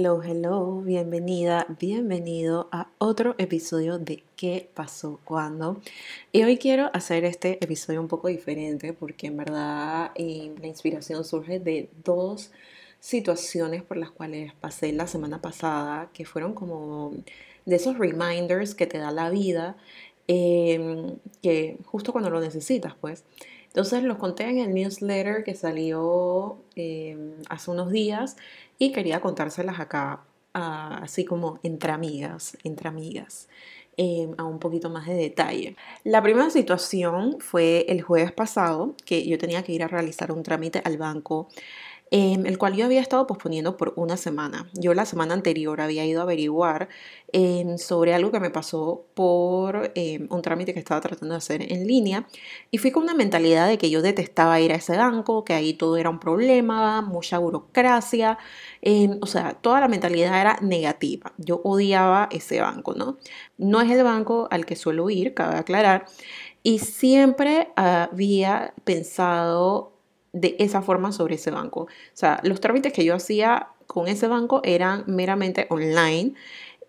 Hello, hello, bienvenida, bienvenido a otro episodio de ¿Qué pasó cuando? Y hoy quiero hacer este episodio un poco diferente porque en verdad eh, la inspiración surge de dos situaciones por las cuales pasé la semana pasada que fueron como de esos reminders que te da la vida em, que justo cuando lo necesitas, pues. Entonces los conté en el newsletter que salió em, hace unos días y quería contárselas acá, ah, así como entre amigas, entre amigas. Em, a un poquito más de detalle. La primera situación fue el jueves pasado, que yo tenía que ir a realizar un trámite al banco Em, el cual yo había estado posponiendo por una semana. Yo la semana anterior había ido a averiguar em, sobre algo que me pasó por em, un trámite que estaba tratando de hacer en línea y fui con una mentalidad de que yo detestaba ir a ese banco, que ahí todo era un problema, mucha burocracia, o sea, toda la mentalidad era negativa. Yo odiaba ese banco, ¿no? No es el banco al que suelo ir, cabe aclarar. Y siempre había pensado de esa forma sobre ese banco. O sea, los trámites que yo hacía con ese banco eran meramente online.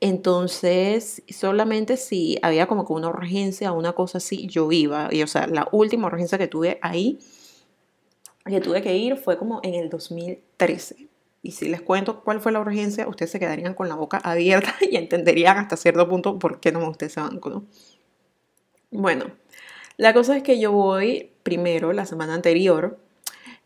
Entonces, solamente si había como una urgencia o una cosa así, yo iba. Y o sea, la última urgencia que tuve ahí, que tuve que ir, fue como en el 2013. Y si les cuento cuál fue la urgencia, ustedes se quedarían con la boca abierta y entenderían hasta cierto punto por qué no me ese banco, ¿no? Bueno, la cosa es que yo voy primero la semana anterior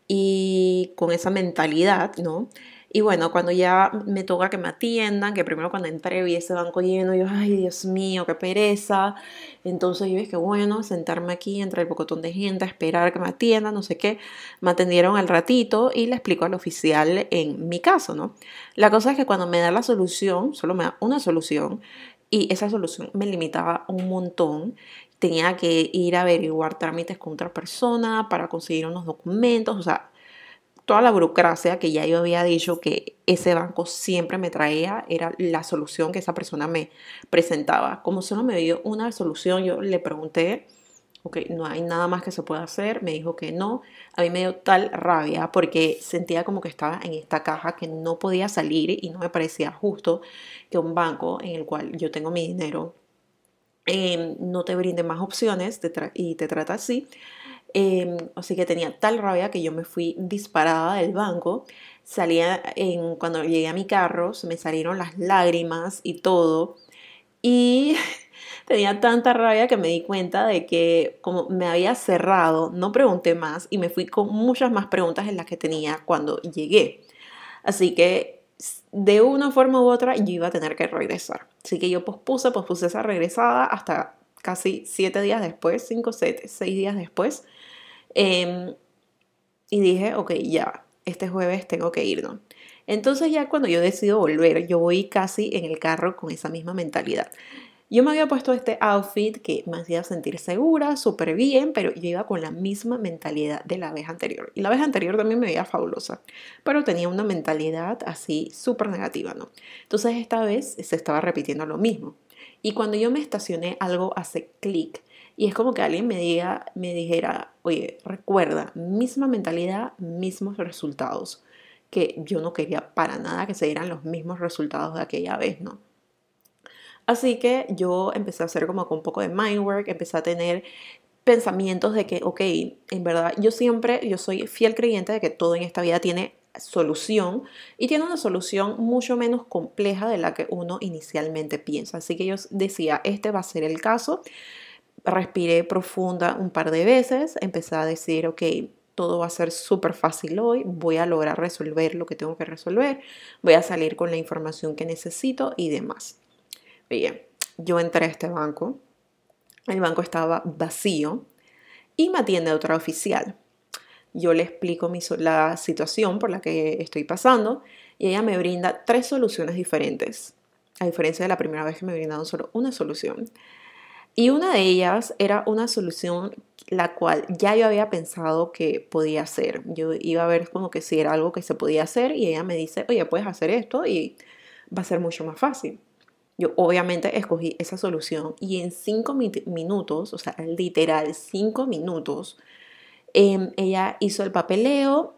y con esa mentalidad, ¿no? Y bueno, cuando ya me toca que me atiendan, que primero cuando entré vi ese banco lleno, yo, ay Dios mío, qué pereza. Entonces yo dije, bueno, sentarme aquí entre el bocotón de gente, esperar que me atiendan, no sé qué. Me atendieron al ratito y le explico al oficial en mi caso, ¿no? La cosa es que cuando me da la solución, solo me da una solución, y esa solución me limitaba un montón tenía que ir a averiguar trámites con otra persona para conseguir unos documentos, o sea, toda la burocracia que ya yo había dicho que ese banco siempre me traía era la solución que esa persona me presentaba. Como solo me dio una solución, yo le pregunté, ok, no hay nada más que se pueda hacer, me dijo que no. A mí me dio tal rabia porque sentía como que estaba en esta caja que no podía salir y no me parecía justo que un banco en el cual yo tengo mi dinero Em, no te brinde más opciones y te trata así. Em, así que tenía tal rabia que yo me fui disparada del banco. Salía en, cuando llegué a mi carro, se me salieron las lágrimas y todo. Y tenía tanta rabia que me di cuenta de que como me había cerrado, no pregunté más y me fui con muchas más preguntas en las que tenía cuando llegué. Así que de una forma u otra yo iba a tener que regresar. Así que yo pospuse, pospuse esa regresada hasta casi siete días después, cinco, siete, seis días después. Em, y dije, ok, ya, este jueves tengo que ir, ¿no? Entonces ya cuando yo decido volver, yo voy casi en el carro con esa misma mentalidad. Yo me había puesto este outfit que me hacía sentir segura, súper bien, pero yo iba con la misma mentalidad de la vez anterior. Y la vez anterior también me veía fabulosa, pero tenía una mentalidad así súper negativa, ¿no? Entonces esta vez se estaba repitiendo lo mismo. Y cuando yo me estacioné, algo hace clic. Y es como que alguien me, diga, me dijera, oye, recuerda, misma mentalidad, mismos resultados. Que yo no quería para nada que se dieran los mismos resultados de aquella vez, ¿no? Así que yo empecé a hacer como con un poco de mind work, empecé a tener pensamientos de que, ok, en verdad, yo siempre, yo soy fiel creyente de que todo en esta vida tiene solución y tiene una solución mucho menos compleja de la que uno inicialmente piensa. Así que yo decía, este va a ser el caso. Respiré profunda un par de veces, empecé a decir, ok, todo va a ser súper fácil hoy, voy a lograr resolver lo que tengo que resolver, voy a salir con la información que necesito y demás. Bien, yo entré a este banco, el banco estaba vacío y me atiende otra oficial. Yo le explico la situación por la que estoy pasando y ella me brinda tres soluciones diferentes, a diferencia de la primera vez que me brindaron solo una solución. Y una de ellas era una solución la cual ya yo había pensado que podía hacer. Yo iba a ver como que si era algo que se podía hacer y ella me dice, oye, puedes hacer esto y va a ser mucho más fácil. Yo obviamente escogí esa solución y en cinco minutos, o sea, literal cinco minutos, em, ella hizo el papeleo,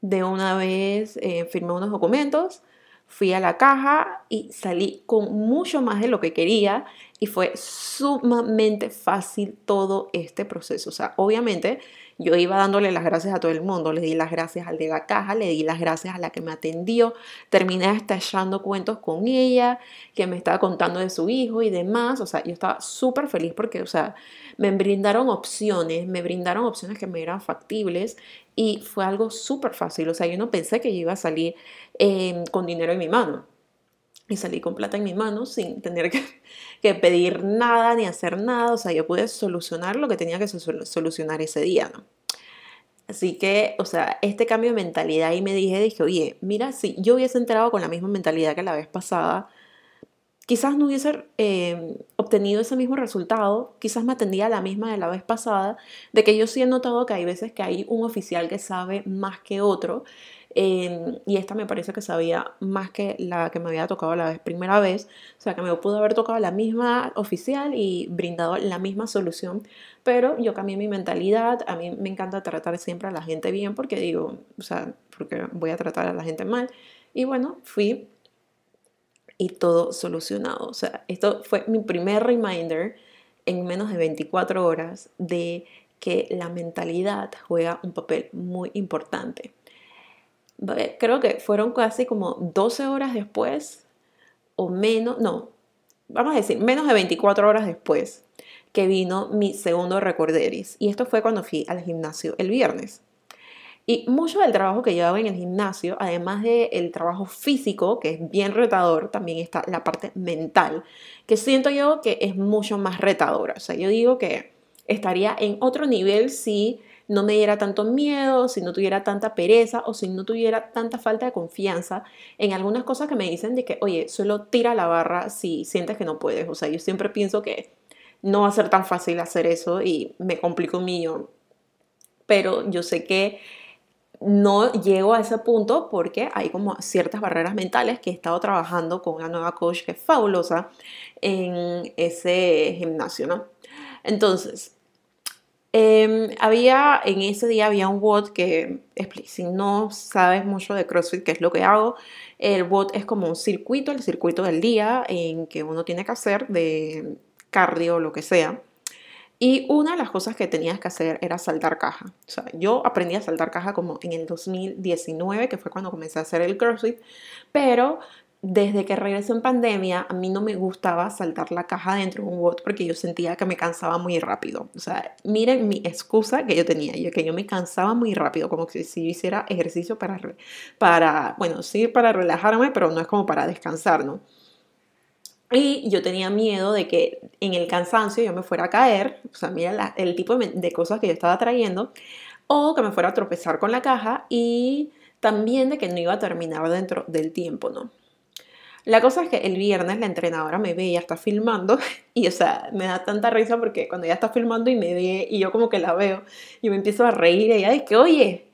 de una vez eh, firmé unos documentos, fui a la caja y salí con mucho más de lo que quería y fue sumamente fácil todo este proceso. O sea, obviamente yo iba dándole las gracias a todo el mundo, le di las gracias al de la caja, le di las gracias a la que me atendió, terminé estallando cuentos con ella, que me estaba contando de su hijo y demás, o sea, yo estaba súper feliz porque, o sea, me brindaron opciones, me brindaron opciones que me eran factibles y fue algo súper fácil, o sea, yo no pensé que yo iba a salir eh, con dinero en mi mano y salí con plata en mis manos sin tener que, que, pedir nada ni hacer nada. O sea, yo pude solucionar lo que tenía que solucionar ese día, Así que, o sea, este cambio de mentalidad y me dije, dije, oye, mira, si yo hubiese entrado con la misma mentalidad que la vez pasada, Quizás no hubiese eh, obtenido ese mismo resultado, quizás me atendía la misma de la vez pasada, de que yo sí he notado que hay veces que hay un oficial que sabe más que otro, em, y esta me parece que sabía más que la que me había tocado la vez, primera vez, o sea que me pudo haber tocado la misma oficial y brindado la misma solución, pero yo cambié mi mentalidad, a mí me encanta tratar siempre a la gente bien porque digo, o sea, porque voy a tratar a la gente mal, y bueno, fui y todo solucionado. O sea, esto fue mi primer reminder en menos de 24 horas de que la mentalidad juega un papel muy importante. Creo que fueron casi como 12 horas después o menos, no, vamos a decir, menos de 24 horas después que vino mi segundo recorderis. Y esto fue cuando fui al gimnasio el viernes. Y mucho del trabajo que llevaba en el gimnasio, además del trabajo físico, que es bien retador, también está la parte mental, que siento yo que es mucho más retadora. O sea, yo digo que estaría en otro nivel si no me diera tanto miedo, si no tuviera tanta pereza o si no tuviera tanta falta de confianza en algunas cosas que me dicen de que, oye, solo tira la barra si sientes que no puedes. O sea, yo siempre pienso que no va a ser tan fácil hacer eso y me complico un millón. Pero yo sé que no llego a ese punto porque hay como ciertas barreras mentales que he estado trabajando con una nueva coach que es fabulosa en ese gimnasio, ¿no? Entonces, em, había, en ese día había un bot que, si no sabes mucho de CrossFit, qué es lo que hago, el bot es como un circuito, el circuito del día en que uno tiene que hacer de cardio o lo que sea. Y una de las cosas que tenías que hacer era saltar caja. O sea, yo aprendí a saltar caja como en el 2019, que fue cuando comencé a hacer el CrossFit, pero desde que regresé en pandemia, a mí no me gustaba saltar la caja dentro de un bot porque yo sentía que me cansaba muy rápido. O sea, miren mi excusa que yo tenía, yo, que yo me cansaba muy rápido, como que si yo hiciera ejercicio para, para, bueno, sí, para relajarme, pero no es como para descansar, ¿no? Y yo tenía miedo de que en el cansancio yo me fuera a caer, o sea, mira el tipo de, cosas que yo estaba trayendo, o que me fuera a tropezar con la caja y también de que no iba a terminar dentro del tiempo, ¿no? La cosa es que el viernes la entrenadora me ve, ya está filmando y, o sea, me da tanta risa porque cuando ella está filmando y me ve y yo como que la veo, y me empiezo a reír y ella dice que, oye,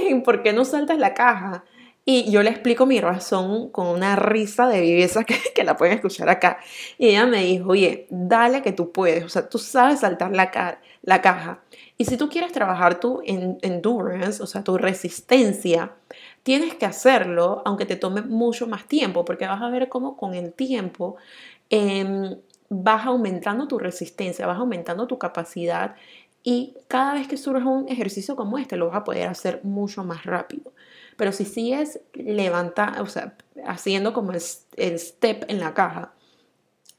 eh, ¿por qué no saltas la caja? Y yo le explico mi razón con una risa de viveza que, la pueden escuchar acá. Y ella me dijo, oye, dale que tú puedes, o sea, tú sabes saltar la, la caja. Y si tú quieres trabajar tu en endurance, o sea, tu resistencia, tienes que hacerlo aunque te tome mucho más tiempo, porque vas a ver cómo con el tiempo em, vas aumentando tu resistencia, vas aumentando tu capacidad y cada vez que surge un ejercicio como este lo vas a poder hacer mucho más rápido. Pero si sigues levanta, o sea, haciendo como el, step en la caja,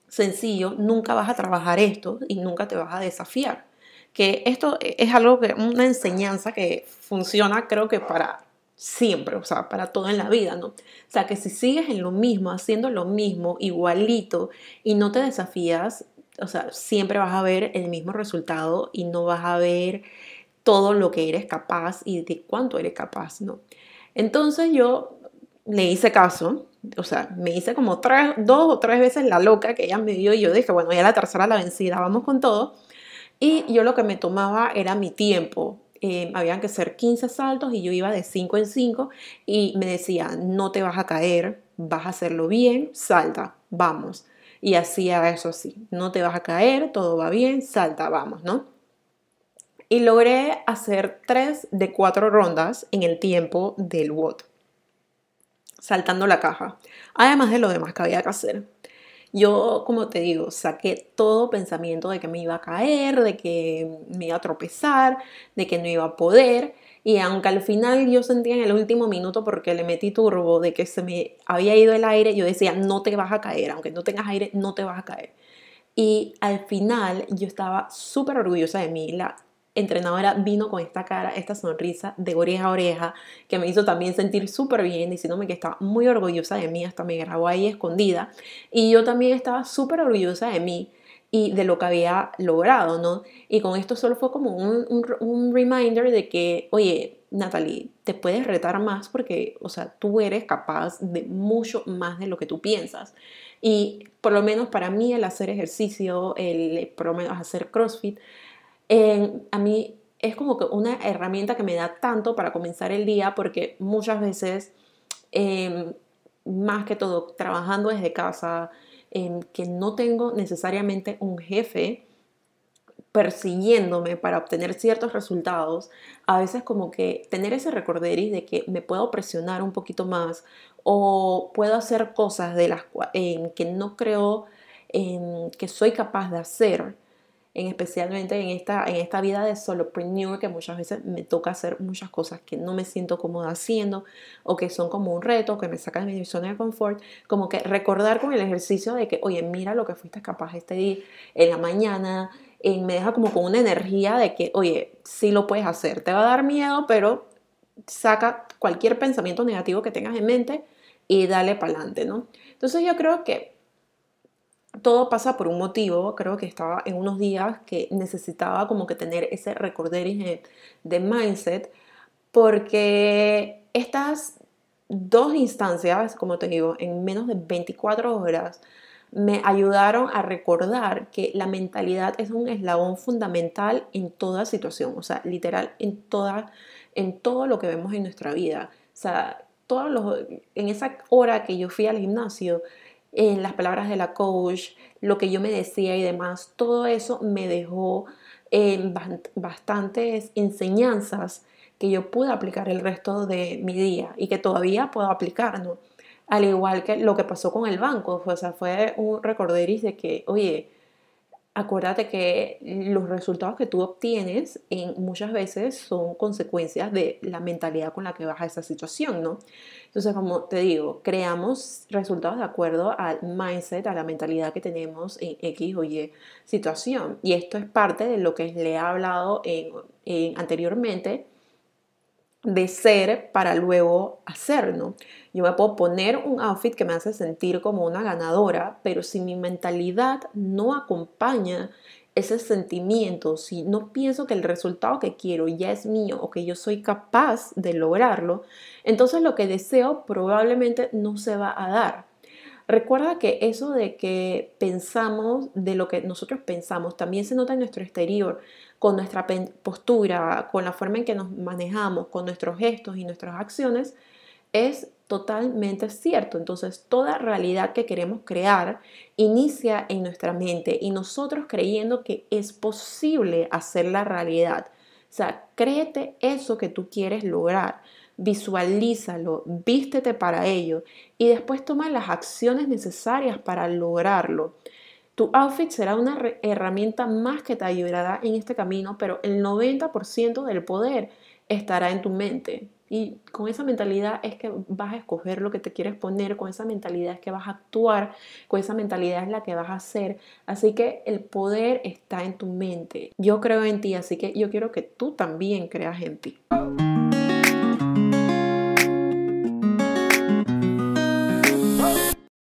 sencillo, nunca vas a trabajar esto y nunca te vas a desafiar. Que esto es algo que, una enseñanza que funciona creo que para siempre, o sea, para todo en la vida, ¿no? O sea, que si sigues en lo mismo, haciendo lo mismo, igualito, y no te desafías, o sea, siempre vas a ver el mismo resultado y no vas a ver todo lo que eres capaz y de cuánto eres capaz, ¿no? Entonces yo le hice caso, o sea, me hice como tres, dos o tres veces la loca que ella me dio y yo dije, bueno, ya la tercera la vencida, vamos con todo. Y yo lo que me tomaba era mi tiempo. Eh, habían que ser 15 saltos y yo iba de 5 en 5 y me decía, no te vas a caer, vas a hacerlo bien, salta, vamos. Y hacía eso así, no te vas a caer, todo va bien, salta, vamos, ¿no? y logré hacer tres de cuatro rondas en el tiempo del WOD, saltando la caja, además de lo demás que había que hacer. Yo, como te digo, saqué todo pensamiento de que me iba a caer, de que me iba a tropezar, de que no iba a poder. Y aunque al final yo sentía en el último minuto, porque le metí turbo, de que se me había ido el aire, yo decía, no te vas a caer, aunque no tengas aire, no te vas a caer. Y al final yo estaba súper orgullosa de mí. La entrenadora vino con esta cara, esta sonrisa de oreja a oreja, que me hizo también sentir súper bien, diciéndome que estaba muy orgullosa de mí, hasta me grabó ahí escondida. Y yo también estaba súper orgullosa de mí y de lo que había logrado, ¿no? Y con esto solo fue como un, reminder de que, oye, Natalie, te puedes retar más porque, o sea, tú eres capaz de mucho más de lo que tú piensas. Y por lo menos para mí el hacer ejercicio, el por lo menos hacer CrossFit, a mí es como que una herramienta que me da tanto para comenzar el día porque muchas veces, em, más que todo, trabajando desde casa, em, que no tengo necesariamente un jefe persiguiéndome para obtener ciertos resultados, a veces como que tener ese recorderis de que me puedo presionar un poquito más o puedo hacer cosas de las em, que no creo que soy capaz de hacer especialmente en esta, en esta vida de solopreneur que muchas veces me toca hacer muchas cosas que no me siento cómoda haciendo o que son como un reto, que me sacan de mi zona de confort, como que recordar con el ejercicio de que, oye, mira lo que fuiste capaz este día, en la mañana, y eh, me deja como con una energía de que, oye, sí lo puedes hacer, te va a dar miedo, pero saca cualquier pensamiento negativo que tengas en mente y dale para adelante, ¿no? Entonces yo creo que todo pasa por un motivo, creo que estaba en unos días que necesitaba como que tener ese recorder de mindset, porque estas dos instancias, como te digo, en menos de 24 horas, me ayudaron a recordar que la mentalidad es un eslabón fundamental en toda situación, o sea, literal, en, toda, en todo lo que vemos en nuestra vida. O sea, todos en esa hora que yo fui al gimnasio, en las palabras de la coach, lo que yo me decía y demás, todo eso me dejó en eh, bastantes enseñanzas que yo pude aplicar el resto de mi día y que todavía puedo aplicar, Al igual que lo que pasó con el banco, o sea, fue un recorderis de que, oye, acuérdate que los resultados que tú obtienes en muchas veces son consecuencias de la mentalidad con la que vas a esa situación, ¿no? Entonces, como te digo, creamos resultados de acuerdo al mindset, a la mentalidad que tenemos en X o Y situación. Y esto es parte de lo que le he hablado anteriormente de ser para luego hacer, Yo me puedo poner un outfit que me hace sentir como una ganadora, pero si mi mentalidad no acompaña ese sentimiento, si no pienso que el resultado que quiero ya es mío o que yo soy capaz de lograrlo, entonces lo que deseo probablemente no se va a dar. Recuerda que eso de que pensamos, de lo que nosotros pensamos, también se nota en nuestro exterior, con nuestra postura, con la forma en que nos manejamos, con nuestros gestos y nuestras acciones, es totalmente cierto. Entonces, toda realidad que queremos crear inicia en nuestra mente y nosotros creyendo que es posible hacer la realidad. O sea, créete eso que tú quieres lograr visualízalo, vístete para ello y después toma las acciones necesarias para lograrlo. Tu outfit será una herramienta más que te ayudará en este camino, pero el 90% del poder estará en tu mente. Y con esa mentalidad es que vas a escoger lo que te quieres poner, con esa mentalidad es que vas a actuar, con esa mentalidad es la que vas a hacer. Así que el poder está en tu mente. Yo creo en ti, así que yo quiero que tú también creas en ti.